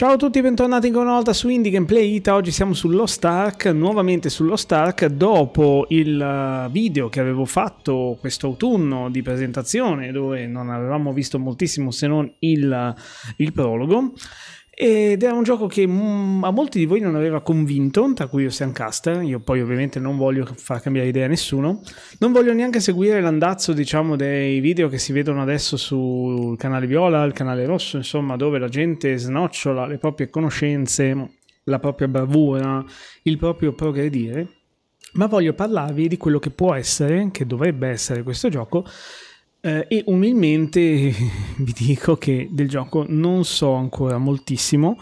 Ciao a tutti e bentornati ancora una volta su Indie Gameplay Ita, oggi siamo sullo Stark, nuovamente sullo Stark, dopo il eh, video che avevo fatto quest'autunno di presentazione dove non avevamo visto moltissimo se non il, eh, il prologo ed era un gioco che mm, a molti di voi non aveva convinto, tra cui Ocean Caster. Io poi ovviamente non voglio far cambiare idea a nessuno. Non voglio neanche seguire l'andazzo, diciamo, dei video che si vedono adesso sul canale viola, il canale rosso, insomma, dove la gente snocciola le proprie conoscenze, la propria bravura, il proprio progredire. Ma voglio parlarvi di quello che può essere, che dovrebbe essere questo gioco, eh, e umilmente vi dico che del gioco non so ancora moltissimo,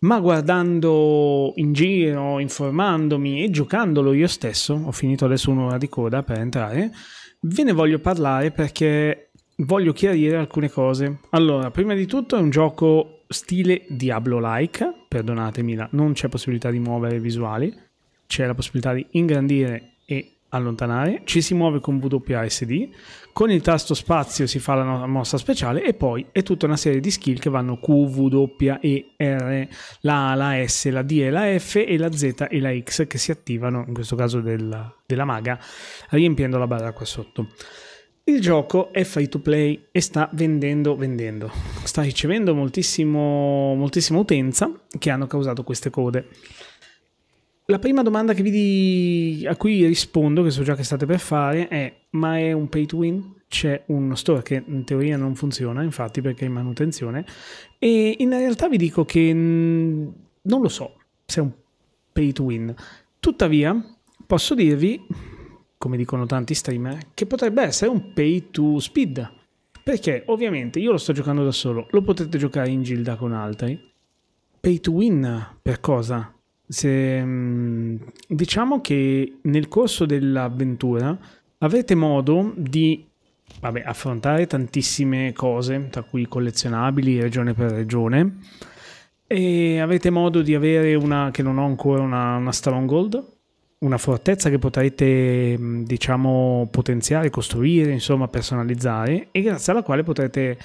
ma guardando in giro, informandomi e giocandolo io stesso, ho finito adesso un'ora di coda per entrare, ve ne voglio parlare perché voglio chiarire alcune cose. Allora, prima di tutto è un gioco stile Diablo-like, perdonatemi, non c'è possibilità di muovere visuali, c'è la possibilità di ingrandire e allontanare, ci si muove con WASD, con il tasto spazio si fa la mossa speciale e poi è tutta una serie di skill che vanno Q, W, E, R, la A, la S, la D e la F e la Z e la X che si attivano, in questo caso della, della maga, riempiendo la barra qua sotto. Il gioco è free to play e sta vendendo, vendendo. Sta ricevendo moltissimo, moltissima utenza che hanno causato queste code. La prima domanda di... a cui rispondo, che so già che state per fare, è ma è un pay to win? C'è uno store che in teoria non funziona, infatti perché è in manutenzione, e in realtà vi dico che mm, non lo so se è un pay to win. Tuttavia posso dirvi, come dicono tanti streamer, che potrebbe essere un pay to speed. Perché ovviamente io lo sto giocando da solo, lo potete giocare in gilda con altri. Pay to win per cosa? Se, mm, diciamo che nel corso dell'avventura avrete modo di vabbè, affrontare tantissime cose, tra cui collezionabili regione per regione, e avete modo di avere una che non ho ancora una, una stronghold, una fortezza che potrete mm, diciamo potenziare, costruire, insomma personalizzare e grazie alla quale potrete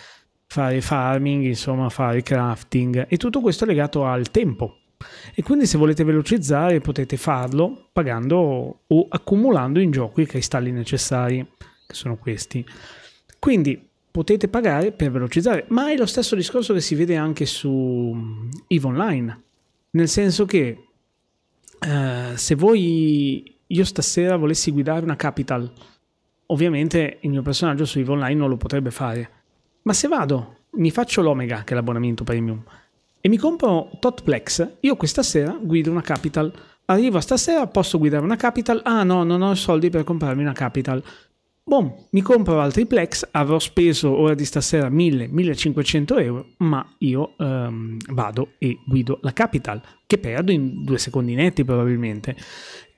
fare farming, insomma fare crafting e tutto questo legato al tempo e quindi se volete velocizzare potete farlo pagando o accumulando in gioco i cristalli necessari, che sono questi. Quindi potete pagare per velocizzare, ma è lo stesso discorso che si vede anche su mm, EVE Online, nel senso che eh, se voi io stasera volessi guidare una capital, ovviamente il mio personaggio su EVE Online non lo potrebbe fare, ma se vado, mi faccio l'Omega, che è l'abbonamento premium, e mi compro Totplex, io questa sera guido una Capital. Arrivo stasera, posso guidare una Capital? Ah no, non ho soldi per comprarmi una Capital. Boom, mi compro altri Plex, avrò speso ora di stasera 1000-1500 euro, ma io ehm, vado e guido la Capital, che perdo in due secondi netti probabilmente.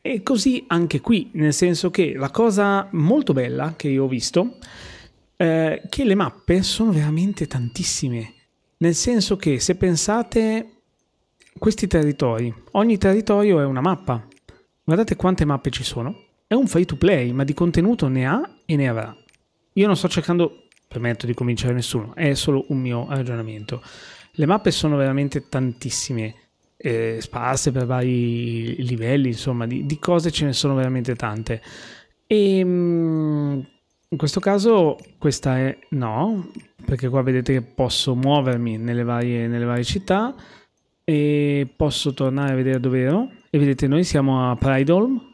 E così anche qui, nel senso che la cosa molto bella che io ho visto è eh, che le mappe sono veramente tantissime nel senso che se pensate questi territori, ogni territorio è una mappa. Guardate quante mappe ci sono. È un free to play, ma di contenuto ne ha e ne avrà. Io non sto cercando, permetto di convincere nessuno, è solo un mio ragionamento. Le mappe sono veramente tantissime, eh, sparse per vari livelli, insomma, di, di, cose ce ne sono veramente tante. E ehm, in questo caso questa è no, perché qua vedete che posso muovermi nelle varie, nelle varie città e posso tornare a vedere dove ero e vedete noi siamo a Prideholm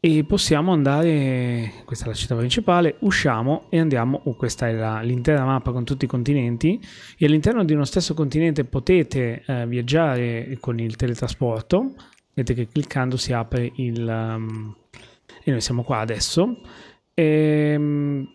e possiamo andare, questa è la città principale, usciamo e andiamo, oh, questa è l'intera mappa con tutti i continenti e all'interno di uno stesso continente potete eh, viaggiare con il teletrasporto, vedete che cliccando si apre il... Um, e noi siamo qua adesso. E, um,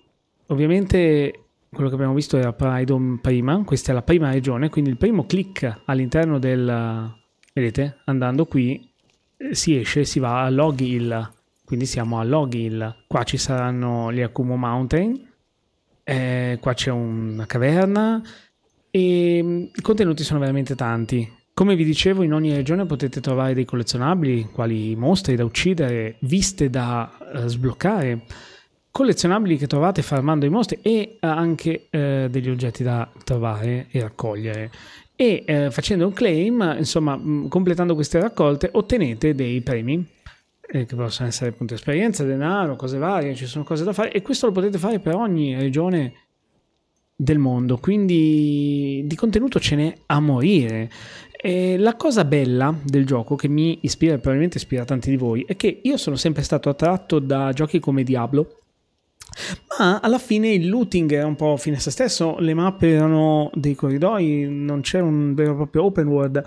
ovviamente quello che abbiamo visto era Pride prima, questa è la prima regione, quindi il primo click all'interno del... vedete, andando qui eh, si esce, si va a Log Hill, quindi siamo a Log Hill. Qua ci saranno gli Akumo Mountain, eh, qua c'è una caverna e mm, i contenuti sono veramente tanti. Come vi dicevo, in ogni regione potete trovare dei collezionabili, quali mostri da uccidere, viste da eh, sbloccare, collezionabili che trovate farmando i mostri e eh, anche eh, degli oggetti da trovare e raccogliere. E eh, facendo un claim, insomma, mh, mm, completando queste raccolte, ottenete dei premi eh, che possono essere appunto esperienza, denaro, cose varie, ci sono cose da fare e questo lo potete fare per ogni regione del mondo, quindi di contenuto ce n'è a morire. E la cosa bella del gioco, che mi ispira e probabilmente ispira tanti di voi, è che io sono sempre stato attratto da giochi come Diablo, ma alla fine il looting era un po' fine a se stesso, le mappe erano dei corridoi, non c'era un vero e proprio open world.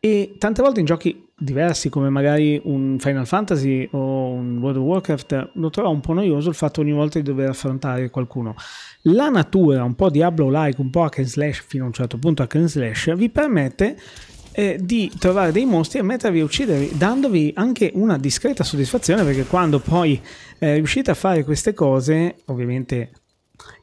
E tante volte in giochi diversi, come magari un Final Fantasy o un World of Warcraft, lo trovo un po' noioso il fatto ogni volta di dover affrontare qualcuno. La natura, un po' Diablo-like, un po' hack and slash, fino a un certo punto hack and slash, vi permette eh, di trovare dei mostri e mettervi a uccidervi, dandovi anche una discreta soddisfazione perché quando poi eh, riuscite a fare queste cose, ovviamente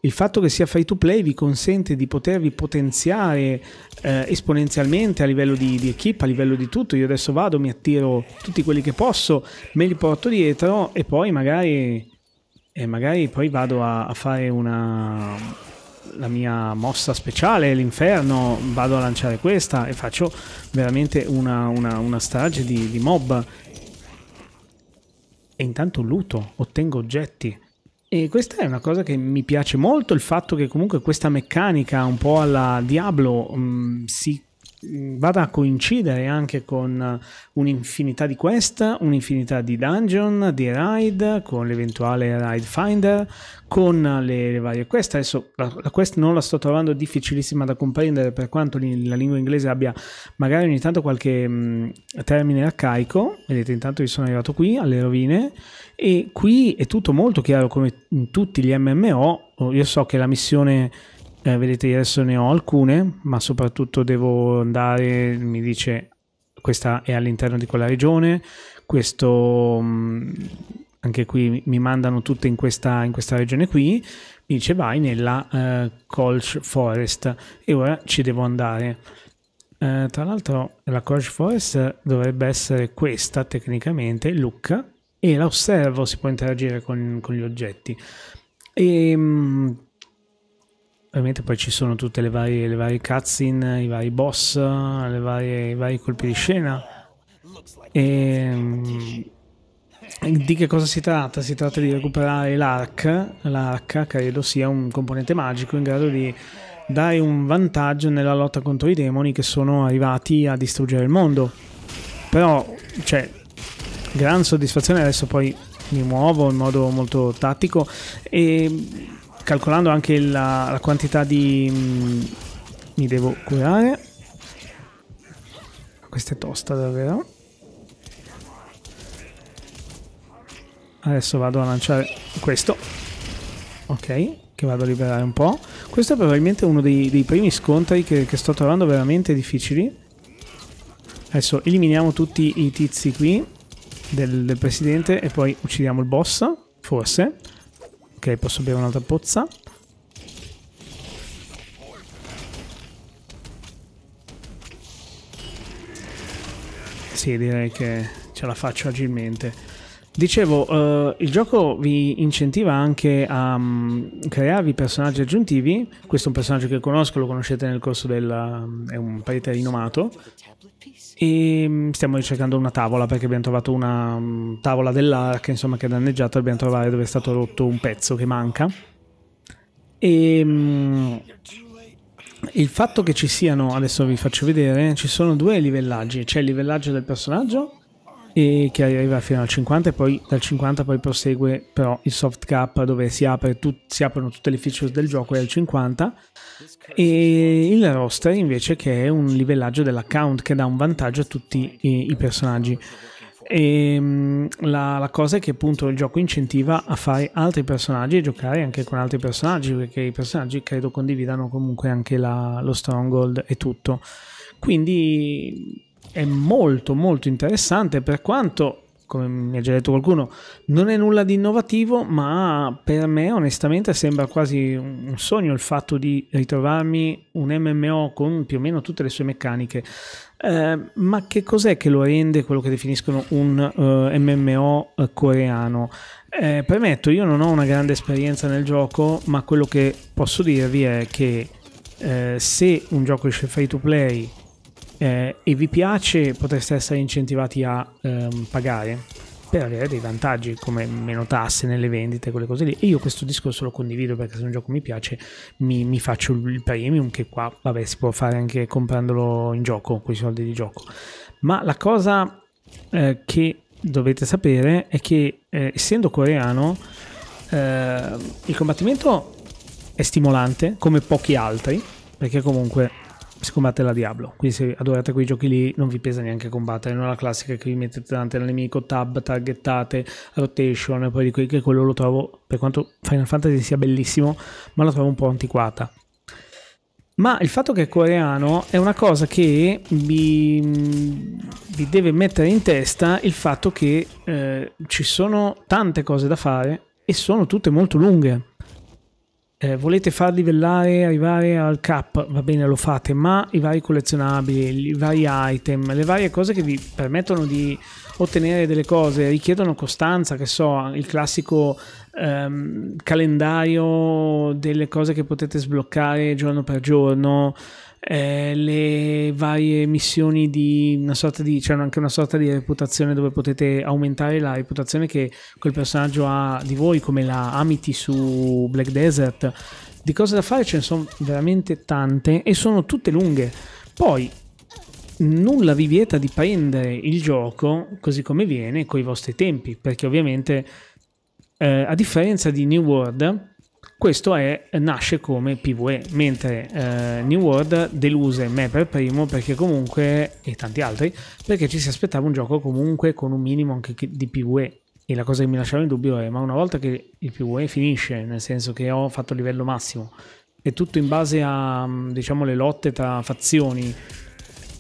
il fatto che sia free to play vi consente di potervi potenziare eh, esponenzialmente a livello di, di equip, a livello di tutto. Io adesso vado, mi attiro tutti quelli che posso, me li porto dietro e poi magari, e magari poi vado a, a fare una, la mia mossa speciale, l'inferno, vado a lanciare questa e faccio veramente una, una, una strage di, di mob. E intanto luto, ottengo oggetti. E questa è una cosa che mi piace molto, il fatto che comunque questa meccanica un po' alla Diablo mh, mm, si vada a coincidere anche con un'infinità di quest, un'infinità di dungeon, di raid, con l'eventuale raid finder, con le, le varie quest. Adesso la, la, quest non la sto trovando difficilissima da comprendere per quanto la lingua inglese abbia magari ogni tanto qualche mh, mm, termine arcaico. Vedete, intanto io sono arrivato qui alle rovine e qui è tutto molto chiaro come in tutti gli MMO. Io so che la missione eh, vedete io adesso ne ho alcune ma soprattutto devo andare mi dice questa è all'interno di quella regione questo mm, anche qui mi mandano tutte in questa, in questa regione qui mi dice vai nella eh, Colch Forest e ora ci devo andare eh, tra l'altro la Colch Forest dovrebbe essere questa tecnicamente Lucca e la osservo si può interagire con, con gli oggetti e ehm, mh, Ovviamente poi ci sono tutte le varie, le varie cutscene, i vari boss, varie, i vari colpi di scena. E, mm, di che cosa si tratta? Si tratta di recuperare l'arc. L'arc credo sia un componente magico in grado di dare un vantaggio nella lotta contro i demoni che sono arrivati a distruggere il mondo. Però, cioè, gran soddisfazione adesso poi mi muovo in modo molto tattico e calcolando anche la, la quantità di... Mh, mm, mi devo curare. Questa è tosta davvero. Adesso vado a lanciare questo. Ok, che vado a liberare un po'. Questo è probabilmente uno dei, dei primi scontri che, che sto trovando veramente difficili. Adesso eliminiamo tutti i tizi qui del, del, presidente e poi uccidiamo il boss, forse. Ok, posso bere un'altra pozza. Sì, direi che ce la faccio agilmente. Dicevo, eh, il gioco vi incentiva anche a um, crearvi personaggi aggiuntivi. Questo è un personaggio che conosco, lo conoscete nel corso del... Um, è un parete rinomato. E um, stiamo ricercando una tavola perché abbiamo trovato una tavola dell'arca, insomma, che è danneggiata. Dobbiamo trovare dove è stato rotto un pezzo che manca. E... Il fatto che ci siano, adesso vi faccio vedere, ci sono due livellaggi, c'è il livellaggio del personaggio e che arriva fino al 50 e poi dal 50 poi prosegue però il soft cap dove si, apre tut- si aprono tutte le features del gioco e al 50 e il roster invece che è un livellaggio dell'account che dà un vantaggio a tutti i, i personaggi e ehm, la, la, cosa è che appunto il gioco incentiva a fare altri personaggi e giocare anche con altri personaggi perché i personaggi credo condividano comunque anche la, lo stronghold e tutto quindi è molto molto interessante per quanto come mi ha già detto qualcuno non è nulla di innovativo ma per me onestamente sembra quasi un sogno il fatto di ritrovarmi un MMO con più o meno tutte le sue meccaniche eh, ma che cos'è che lo rende quello che definiscono un uh, eh, MMO eh, coreano eh, premetto io non ho una grande esperienza nel gioco ma quello che posso dirvi è che eh, se un gioco esce free to play eh, e vi piace potreste essere incentivati a ehm, pagare per avere dei vantaggi come meno tasse nelle vendite, quelle cose lì. E io questo discorso lo condivido perché se un gioco mi piace mi, mi faccio il premium che qua, vabbè, si può fare anche comprandolo in gioco, con i soldi di gioco. Ma la cosa eh, che dovete sapere è che eh, essendo coreano eh, il combattimento è stimolante come pochi altri perché comunque si combatte la Diablo. Quindi se adorate quei giochi lì non vi pesa neanche combattere, non la classica che vi mettete davanti al nemico, tab, targettate, rotation, poi di quei che quello lo trovo, per quanto Final Fantasy sia bellissimo, ma lo trovo un po' antiquata. Ma il fatto che è coreano è una cosa che vi, vi deve mettere in testa il fatto che eh, ci sono tante cose da fare e sono tutte molto lunghe eh, volete far livellare, arrivare al cap, va bene lo fate, ma i vari collezionabili, i vari item, le varie cose che vi permettono di ottenere delle cose richiedono costanza, che so, il classico ehm, calendario delle cose che potete sbloccare giorno per giorno eh, le varie missioni di una sorta di c'è cioè anche una sorta di reputazione dove potete aumentare la reputazione che quel personaggio ha di voi come la Amity su Black Desert di cose da fare ce ne sono veramente tante e sono tutte lunghe poi nulla vi vieta di prendere il gioco così come viene con i vostri tempi perché ovviamente eh, a differenza di New World questo è, nasce come PvE, mentre eh, New World deluse me per primo perché comunque, e tanti altri, perché ci si aspettava un gioco comunque con un minimo anche di PvE. E la cosa che mi lasciava in dubbio è, ma una volta che il PvE finisce, nel senso che ho fatto il livello massimo, è tutto in base a, diciamo, le lotte tra fazioni,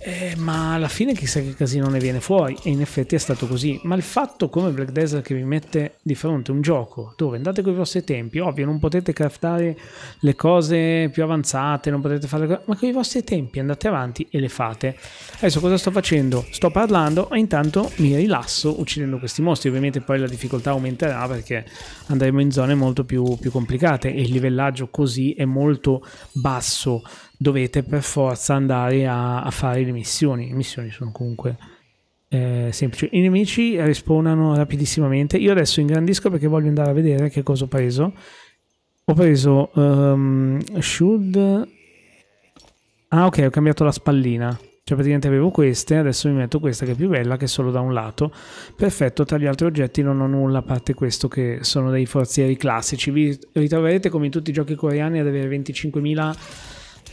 eh, ma alla fine chissà che casino ne viene fuori e in effetti è stato così ma il fatto come Black Desert che vi mette di fronte un gioco dove andate con i vostri tempi ovvio non potete craftare le cose più avanzate non potete fare ma con i vostri tempi andate avanti e le fate adesso cosa sto facendo? sto parlando e intanto mi rilasso uccidendo questi mostri ovviamente poi la difficoltà aumenterà perché andremo in zone molto più, più complicate e il livellaggio così è molto basso dovete per forza andare a, a fare le missioni. Le missioni sono comunque eh, semplici. I nemici respawnano rapidissimamente. Io adesso ingrandisco perché voglio andare a vedere che cosa ho preso. Ho preso um, ehm, Should. Ah, ok, ho cambiato la spallina. Cioè praticamente avevo queste, adesso mi metto questa che è più bella, che è solo da un lato. Perfetto, tra gli altri oggetti non ho nulla, a parte questo che sono dei forzieri classici. Vi ritroverete come in tutti i giochi coreani ad avere 25.000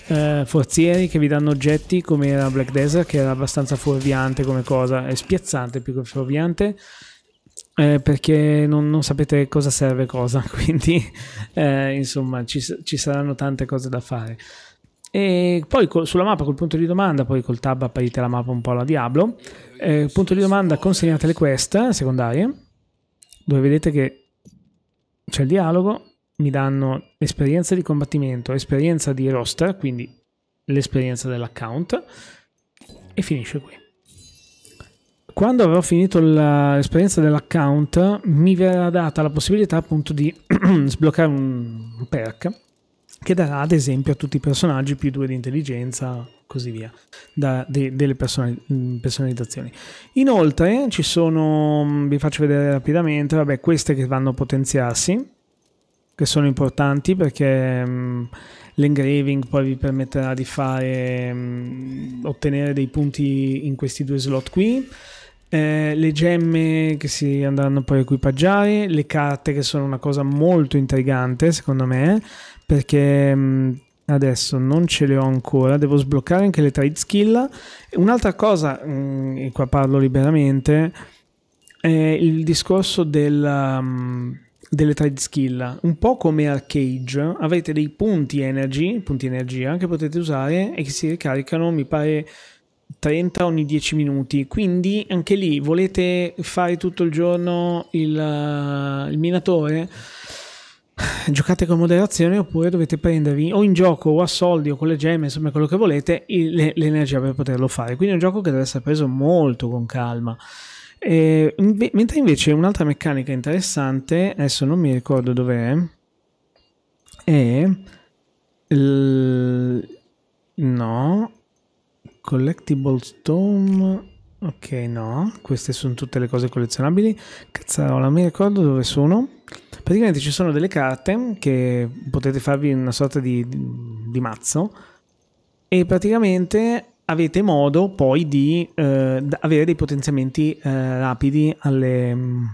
eh, forzieri che vi danno oggetti come era Black Desert che era abbastanza fuorviante come cosa è spiazzante più che fuorviante eh, perché non, non, sapete cosa serve cosa quindi eh, insomma ci, ci, saranno tante cose da fare e poi col, sulla mappa col punto di domanda poi col tab apparite la mappa un po' alla Diablo eh, punto di domanda consegnate le quest secondarie dove vedete che c'è il dialogo mi danno esperienza di combattimento, esperienza di roster, quindi l'esperienza dell'account e finisce qui. Quando avrò finito l'esperienza dell'account mi verrà data la possibilità appunto di sbloccare un perk che darà ad esempio a tutti i personaggi più due di intelligenza così via da, de, delle mm, personalizzazioni inoltre ci sono mm, vi faccio vedere rapidamente vabbè queste che vanno a potenziarsi che sono importanti perché mh, mm, l'engraving poi vi permetterà di fare, mh, mm, ottenere dei punti in questi due slot qui. Eh, le gemme che si andranno poi a equipaggiare, le carte che sono una cosa molto intrigante secondo me, perché mh, mm, adesso non ce le ho ancora, devo sbloccare anche le trade skill. Un'altra cosa, e qua parlo liberamente, è il discorso del... Um, delle trade skill, un po' come al cage, avete dei punti energy, punti energia che potete usare e che si ricaricano, mi pare 30 ogni 10 minuti. Quindi anche lì volete fare tutto il giorno il, eh, il minatore? giocate con moderazione oppure dovete prendervi o in gioco o a soldi o con le gemme, insomma quello che volete, l'energia per poterlo fare. Quindi è un gioco che deve essere preso molto con calma. Eh, inve- mentre invece un'altra meccanica interessante, adesso non mi ricordo dov'è, è... Il... No. Collectible Stone... Ok, no, queste sono tutte le cose collezionabili. Cazzarola, mi ricordo dove sono. Praticamente ci sono delle carte che potete farvi una sorta di, di mazzo e praticamente avete modo poi di eh, avere dei potenziamenti eh, rapidi alle, mm,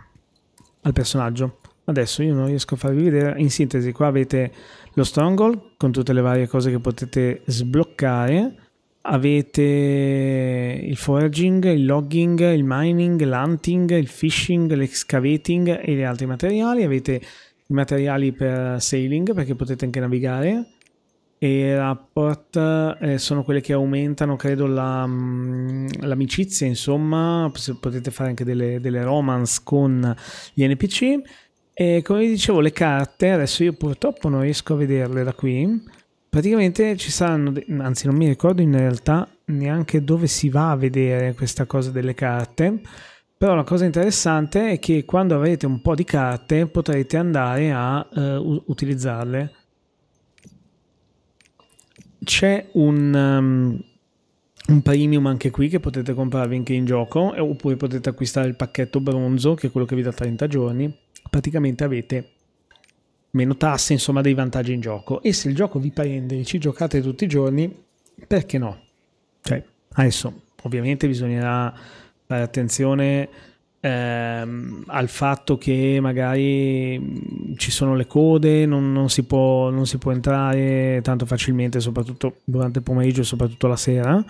al personaggio. Adesso io non riesco a farvi vedere, in sintesi qua avete lo stronghold con tutte le varie cose che potete sbloccare, avete il foraging, il logging, il mining, l'hunting, il fishing, l'excavating e gli altri materiali, avete i materiali per sailing perché potete anche navigare, e rapport eh, sono quelle che aumentano, credo, la, mm, l'amicizia, insomma, potete fare anche delle, delle romance con gli NPC. E come vi dicevo, le carte, adesso io purtroppo non riesco a vederle da qui, praticamente ci saranno, anzi non mi ricordo in realtà neanche dove si va a vedere questa cosa delle carte, però la cosa interessante è che quando avrete un po' di carte potrete andare a eh, utilizzarle c'è un, um, un, premium anche qui che potete comprarvi anche in gioco, eh, oppure potete acquistare il pacchetto bronzo, che è quello che vi dà 30 giorni. Praticamente avete meno tasse, insomma, dei vantaggi in gioco. E se il gioco vi prende e ci giocate tutti i giorni, perché no? Cioè, adesso, ovviamente bisognerà fare attenzione ehm, al fatto che magari mm, ci sono le code, non, non, si può, non si può entrare tanto facilmente, soprattutto durante il pomeriggio e soprattutto la sera,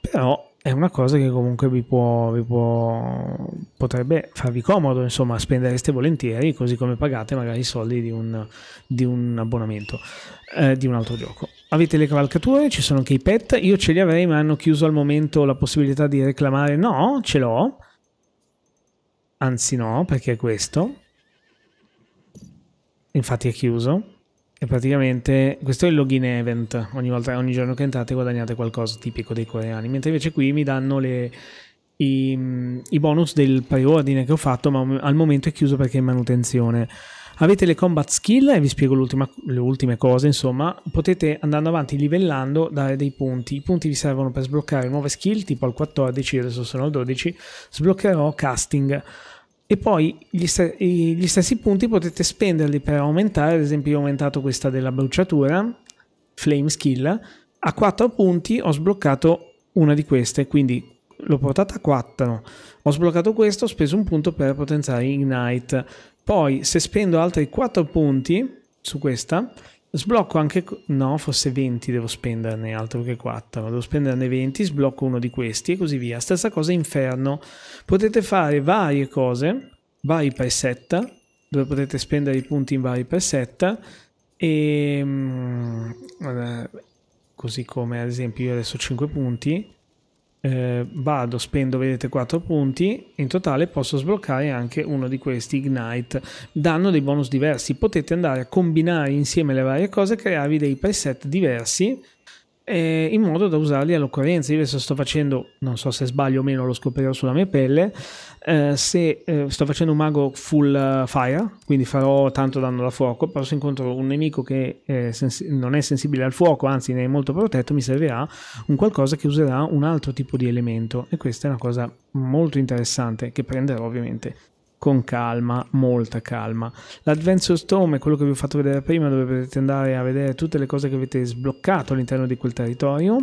però è una cosa che comunque vi può, vi può, potrebbe farvi comodo, insomma, spendereste volentieri, così come pagate magari i soldi di un, di un abbonamento eh, di un altro gioco. Avete le cavalcature, ci sono anche i pet, io ce li avrei ma hanno chiuso al momento la possibilità di reclamare, no, ce l'ho, Anzi no, perché è questo. Infatti è chiuso. E praticamente questo è il login event. Ogni, volta, ogni giorno che entrate guadagnate qualcosa tipico dei coreani. Mentre invece qui mi danno le, i, i bonus del preordine che ho fatto, ma al momento è chiuso perché è in manutenzione. Avete le combat skill e vi spiego le ultime cose, insomma, potete andando avanti livellando dare dei punti. I punti vi servono per sbloccare nuove skill, tipo al 14, adesso sono al 12, sbloccherò casting. E poi gli, st gli stessi punti potete spenderli per aumentare, ad esempio io ho aumentato questa della bruciatura, flame skill, a 4 punti ho sbloccato una di queste, quindi l'ho portata a 4. Ho sbloccato questo, ho speso un punto per potenziare Ignite. Poi se spendo altri 4 punti su questa, sblocco anche... No, forse 20 devo spenderne, altro che 4. Devo spenderne 20, sblocco uno di questi e così via. Stessa cosa inferno. Potete fare varie cose, vari preset, dove potete spendere i punti in vari preset e... Mm, così come ad esempio io adesso ho 5 punti eh, vado, spendo, vedete 4 punti, in totale posso sbloccare anche uno di questi Ignite, danno dei bonus diversi, potete andare a combinare insieme le varie cose, crearvi dei preset diversi eh, in modo da usarli all'occorrenza. Io adesso sto facendo, non so se sbaglio o meno, lo scoprirò sulla mia pelle, eh, se eh, sto facendo un mago full fire, quindi farò tanto danno da fuoco, però se incontro un nemico che eh, sens- non è sensibile al fuoco, anzi ne è molto protetto, mi servirà un qualcosa che userà un altro tipo di elemento e questa è una cosa molto interessante che prenderò ovviamente con calma, molta calma. L'Adventure Storm è quello che vi ho fatto vedere prima, dove potete andare a vedere tutte le cose che avete sbloccato all'interno di quel territorio.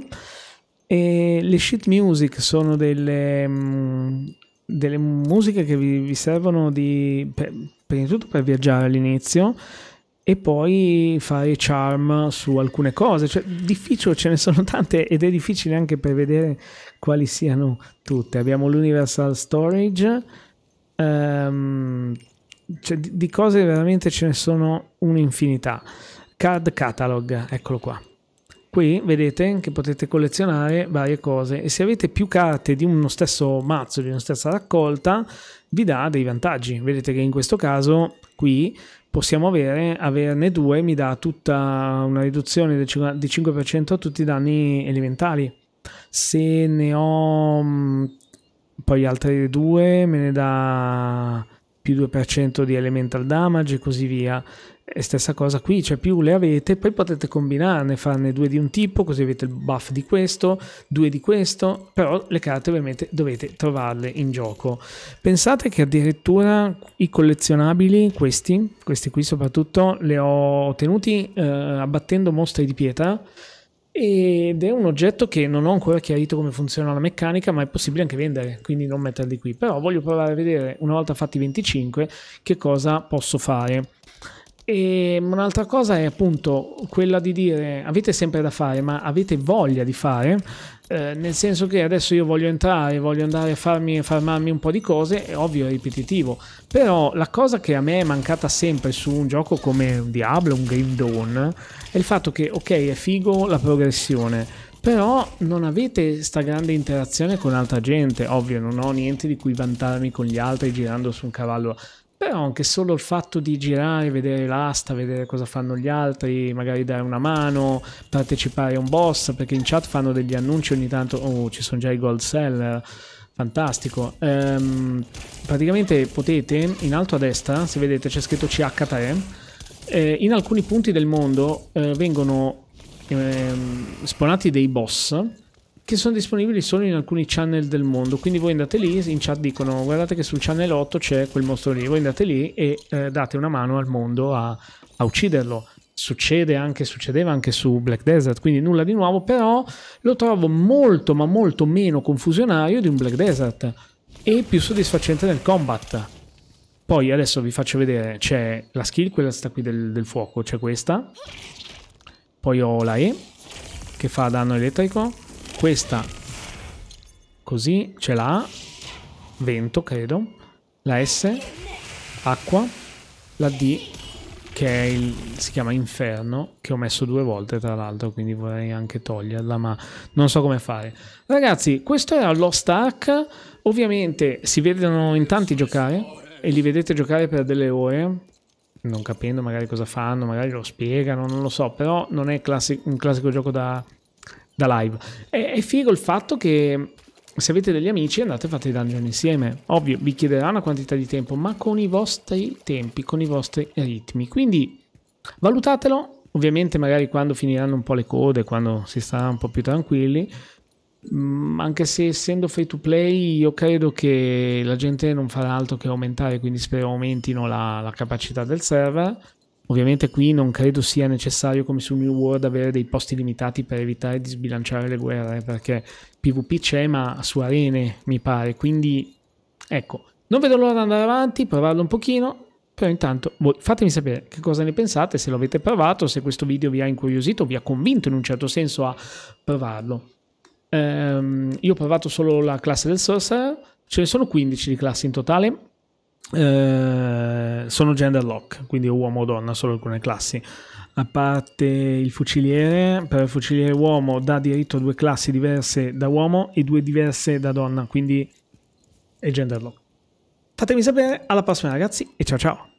E le sheet music sono delle, mm, delle musiche che vi, vi servono di, per, prima di tutto per viaggiare all'inizio e poi fare charm su alcune cose. Cioè, difficile ce ne sono tante ed è difficile anche prevedere quali siano tutte. Abbiamo l'Universal Storage Um, cioè, di cose veramente ce ne sono un'infinità. Card catalog, eccolo qua. Qui vedete che potete collezionare varie cose e se avete più carte di uno stesso mazzo, di una stessa raccolta, vi dà dei vantaggi. Vedete che in questo caso qui possiamo avere, averne due mi dà tutta una riduzione del 5%, 5% a tutti i danni elementali. Se ne ho mm, poi altre due me ne dà più 2% di elemental damage e così via. E stessa cosa qui, cioè più le avete, poi potete combinarne, farne due di un tipo, così avete il buff di questo, due di questo, però le carte ovviamente dovete trovarle in gioco. Pensate che addirittura i collezionabili, questi, questi qui soprattutto, le ho ottenuti eh, abbattendo mostre di pietra, ed è un oggetto che non ho ancora chiarito come funziona la meccanica ma è possibile anche vendere quindi non metterli qui però voglio provare a vedere una volta fatti 25 che cosa posso fare e ehm, un'altra cosa è appunto quella di dire avete sempre da fare, ma avete voglia di fare, eh, nel senso che adesso io voglio entrare, voglio andare a farmi, farmarmi un po' di cose, è ovvio, è ripetitivo, però la cosa che a me è mancata sempre su un gioco come Diablo, un Game Dawn, è il fatto che ok è figo la progressione, però non avete sta grande interazione con altra gente, ovvio non ho niente di cui vantarmi con gli altri girando su un cavallo però anche solo il fatto di girare, vedere l'asta, vedere cosa fanno gli altri, magari dare una mano, partecipare a un boss, perché in chat fanno degli annunci ogni tanto, oh ci sono già i gold seller, fantastico. Ehm, praticamente potete, in alto a destra, se vedete c'è scritto CH3, eh, in alcuni punti del mondo eh, vengono ehm, spawnati dei boss che sono disponibili solo in alcuni channel del mondo. Quindi voi andate lì, in chat dicono guardate che sul channel 8 c'è quel mostro lì, voi andate lì e eh, date una mano al mondo a, a ucciderlo succede anche, succedeva anche su Black Desert, quindi nulla di nuovo, però lo trovo molto ma molto meno confusionario di un Black Desert e più soddisfacente nel combat. Poi adesso vi faccio vedere, c'è la skill, quella sta qui del, del fuoco, c'è questa, poi ho la E che fa danno elettrico, questa così ce l'ha. Vento, credo. La S, acqua. La D, che è il, si chiama Inferno, che ho messo due volte tra l'altro, quindi vorrei anche toglierla, ma non so come fare. Ragazzi, questo era Lost Ark. Ovviamente si vedono in tanti giocare e li vedete giocare per delle ore, non capendo magari cosa fanno, magari lo spiegano, non lo so, però non è classi un classico gioco da da live. È, è figo il fatto che se avete degli amici andate a fare i dungeon insieme. Ovvio, vi chiederà una quantità di tempo, ma con i vostri tempi, con i vostri ritmi. Quindi valutatelo. Ovviamente magari quando finiranno un po' le code, quando si starà un po' più tranquilli, mm, anche se essendo free to play io credo che la gente non farà altro che aumentare quindi spero aumentino la, la capacità del server Ovviamente qui non credo sia necessario come su New World avere dei posti limitati per evitare di sbilanciare le guerre, perché PvP c'è ma su arene mi pare, quindi ecco, non vedo l'ora di andare avanti, provarlo un pochino, però intanto voi fatemi sapere che cosa ne pensate, se l'avete provato, se questo video vi ha incuriosito, vi ha convinto in un certo senso a provarlo. Ehm, io ho provato solo la classe del Sorcerer, ce ne sono 15 di classi in totale, eh, sono gender lock, quindi uomo o donna, solo alcune classi. A parte il fuciliere, per il fuciliere uomo dà diritto a due classi diverse da uomo e due diverse da donna, quindi è gender lock. Fatemi sapere, alla prossima ragazzi e ciao ciao!